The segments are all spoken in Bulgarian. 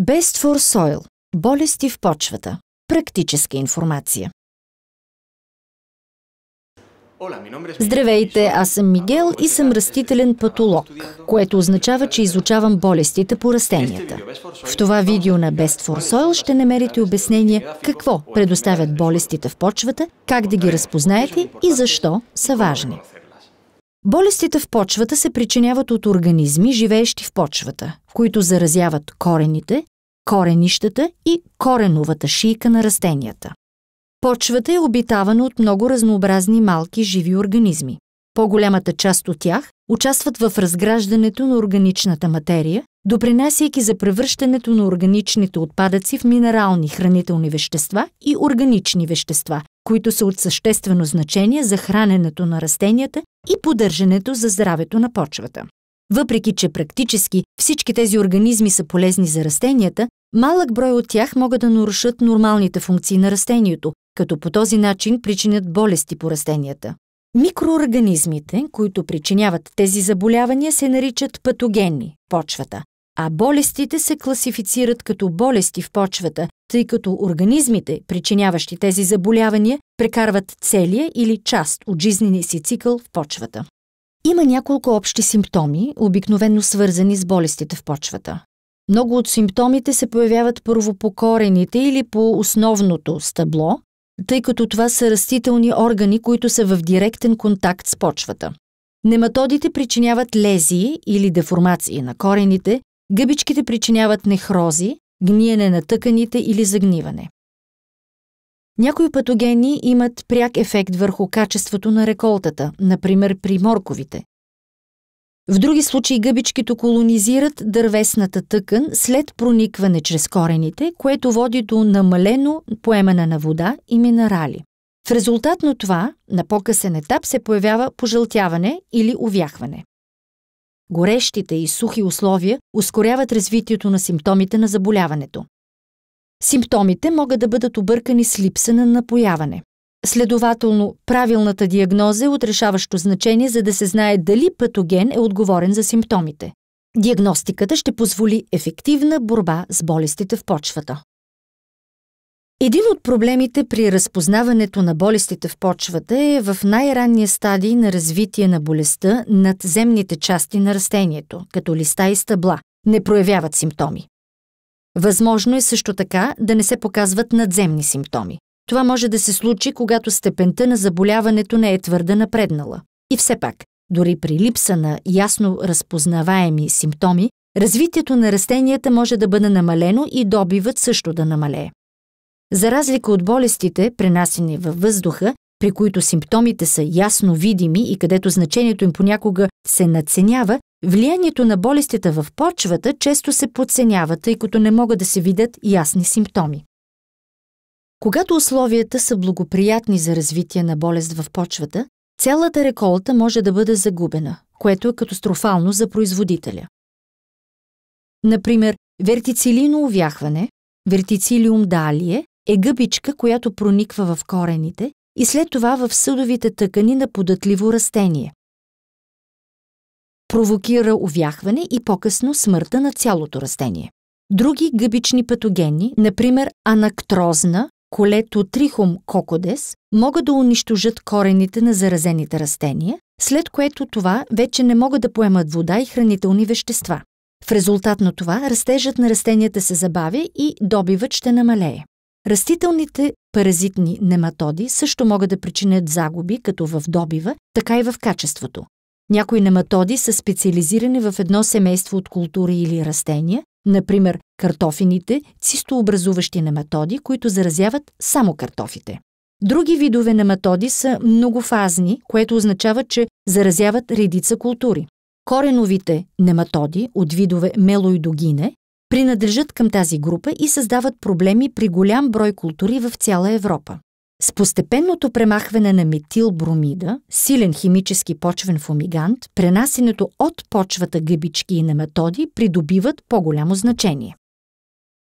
Best for Soil – болести в почвата. Практическа информация. Здравейте, аз съм Мигел и съм растителен патолог, което означава, че изучавам болестите по растенията. В това видео на Best for Soil е ще намерите обяснение какво предоставят е болестите в почвата, как да ги разпознаете и защо са важни. Болестите в почвата се причиняват от организми, живеещи в почвата, които заразяват корените, коренищата и кореновата шийка на растенията. Почвата е обитавана от много разнообразни малки живи организми. По-голямата част от тях участват в разграждането на органичната материя, допринасяйки за превръщането на органичните отпадъци в минерални хранителни вещества и органични вещества, които са от съществено значение за храненето на растенията и поддържането за здравето на почвата. Въпреки, че практически всички тези организми са полезни за растенията, малък брой от тях могат да нарушат нормалните функции на растението, като по този начин причинят болести по растенията. Микроорганизмите, които причиняват тези заболявания, се наричат патогени – почвата, а болестите се класифицират като болести в почвата, тъй като организмите, причиняващи тези заболявания, прекарват целия или част от жизнения си цикъл в почвата. Има няколко общи симптоми, обикновенно свързани с болестите в почвата. Много от симптомите се появяват първо по корените или по основното стъбло, тъй като това са растителни органи, които са в директен контакт с почвата. Нематодите причиняват лезии или деформации на корените, Гъбичките причиняват нехрози, гниене на тъканите или загниване. Някои патогени имат пряк ефект върху качеството на реколтата, например при морковите. В други случаи гъбичките колонизират дървесната тъкан след проникване чрез корените, което води до намалено поемане на вода и минерали. В резултат на това, на по-късен етап се появява пожълтяване или увяхване горещите и сухи условия ускоряват развитието на симптомите на заболяването. Симптомите могат да бъдат объркани с липса на напояване. Следователно, правилната диагноза е отрешаващо значение, за да се знае дали патоген е отговорен за симптомите. Диагностиката ще позволи ефективна борба с болестите в почвата. Един от проблемите при разпознаването на болестите в почвата е в най-ранния стадий на развитие на болестта над земните части на растението, като листа и стъбла. Не проявяват симптоми. Възможно е също така да не се показват надземни симптоми. Това може да се случи, когато степента на заболяването не е твърде напреднала. И все пак, дори при липса на ясно разпознаваеми симптоми, развитието на растенията може да бъде намалено и добивът също да намалее. За разлика от болестите, пренасени във въздуха, при които симптомите са ясно видими и където значението им понякога се надценява, влиянието на болестите в почвата често се подценява, тъй като не могат да се видят ясни симптоми. Когато условията са благоприятни за развитие на болест в почвата, цялата реколта може да бъде загубена, което е катастрофално за производителя. Например, вертицилино увяхване, вертицилиум далие е гъбичка, която прониква в корените и след това в съдовите тъкани на податливо растение. Провокира увяхване и по-късно смъртта на цялото растение. Други гъбични патогени, например анактрозна, колето трихом кокодес, могат да унищожат корените на заразените растения, след което това вече не могат да поемат вода и хранителни вещества. В резултат на това растежът на растенията се забавя и добивът ще намалее. Растителните паразитни нематоди също могат да причинят загуби като в добива, така и в качеството. Някои нематоди са специализирани в едно семейство от култури или растения, например картофините, цистообразуващи нематоди, които заразяват само картофите. Други видове нематоди са многофазни, което означава, че заразяват редица култури. Кореновите нематоди от видове мелоидогине принадлежат към тази група и създават проблеми при голям брой култури в цяла Европа. С постепенното премахване на метилбромида, силен химически почвен фумигант, пренасенето от почвата гъбички и нематоди придобиват по-голямо значение.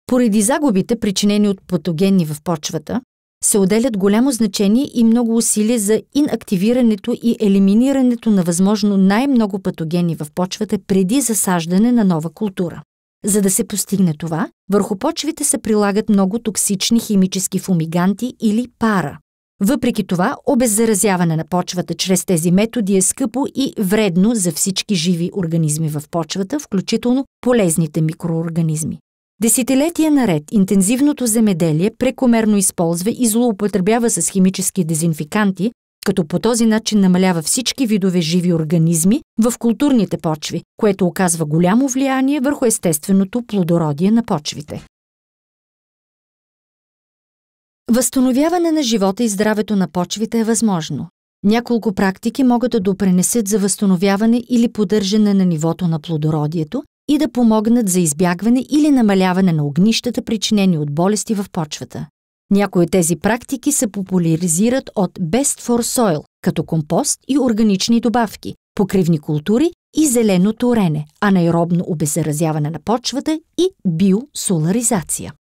Поради загубите, причинени от патогени в почвата, се отделят голямо значение и много усилия за инактивирането и елиминирането на възможно най-много патогени в почвата преди засаждане на нова култура. За да се постигне това, върху почвите се прилагат много токсични химически фумиганти или пара. Въпреки това, обеззаразяване на почвата чрез тези методи е скъпо и вредно за всички живи организми в почвата, включително полезните микроорганизми. Десетилетия наред интензивното земеделие прекомерно използва и злоупотребява с химически дезинфиканти, като по този начин намалява всички видове живи организми в културните почви, което оказва голямо влияние върху естественото плодородие на почвите. Възстановяване на живота и здравето на почвите е възможно. Няколко практики могат да допренесат за възстановяване или поддържане на нивото на плодородието и да помогнат за избягване или намаляване на огнищата, причинени от болести в почвата. Някои от тези практики се популяризират от Best for Soil, като компост и органични добавки, покривни култури и зелено торене, анаеробно обеззаразяване на почвата и биосоларизация.